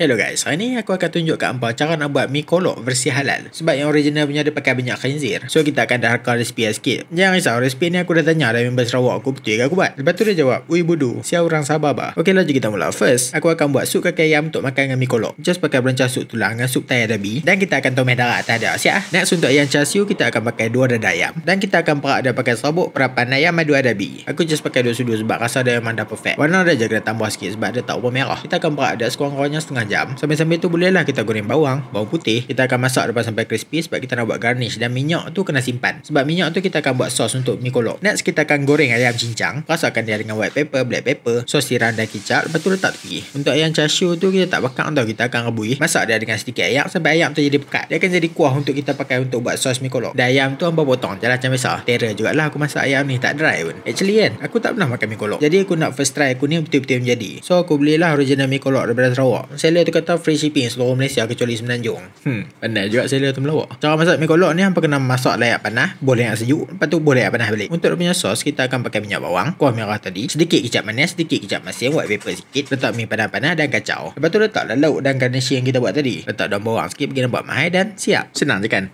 Hello guys, hari ni aku akan tunjuk kat hamba cara nak buat mie kolok versi halal sebab yang original punya dia pakai banyak khinzir. So kita akan dah darka resipi lah sikit. Jangan risau, resipi ni aku dah tanya dari member Sarawak aku betul ke aku buat. Lepas tu dia jawab, "Ui budu, siapa orang Sabah ba." Okey, lah kita mula. First, aku akan buat sup kaki ayam untuk makan dengan mie kolok. Just pakai berancah sup tulang dengan sup tai adabi dan kita akan tumis darah tak ada. Siap ah. Next untuk ayam char siu kita akan pakai dua dada ayam dan kita akan perak dia pakai sabuk perapan ayam madu adabi. Aku just pakai dua sudu sebab rasa dia memang dah perfect. Warna dia jaga tambah sikit sebab dia tak warna Kita akan perak dia sekurang-kurangnya setengah jam. Sambil-sambil tu boleh lah kita goreng bawang, bawang putih. Kita akan masak lepas sampai crispy sebab kita nak buat garnish dan minyak tu kena simpan. Sebab minyak tu kita akan buat sos untuk mi kolok. Next kita akan goreng ayam cincang. Rasakan dia dengan white pepper, black pepper, sos tiram dan kicap. Lepas tu letak tepi. Untuk ayam char tu kita tak pekat tau. Kita akan rebui. Masak dia dengan sedikit ayam sampai ayam tu jadi pekat. Dia akan jadi kuah untuk kita pakai untuk buat sos mi kolok. Dan ayam tu hampa potong. Jalan macam biasa. Terror jugalah aku masak ayam ni tak dry pun. Actually kan, aku tak pernah makan mi kolok. Jadi aku nak first try aku ni betul-betul menjadi. So aku belilah original mi kolok daripada Sarawak. Saya seller tu kata free shipping seluruh Malaysia kecuali Semenanjung. Hmm, pandai juga seller tu melawak. Cara masak mi kolok ni hampa kena masak layak panah, boleh yang sejuk, lepas tu boleh yang panah balik. Untuk punya sos kita akan pakai minyak bawang, kuah merah tadi, sedikit kicap manis, sedikit kicap masin, white pepper sikit, letak mi panah-panah dan kacau. Lepas tu letaklah lauk dan garnish yang kita buat tadi. Letak daun bawang sikit bagi nampak mahal dan siap. Senang je kan?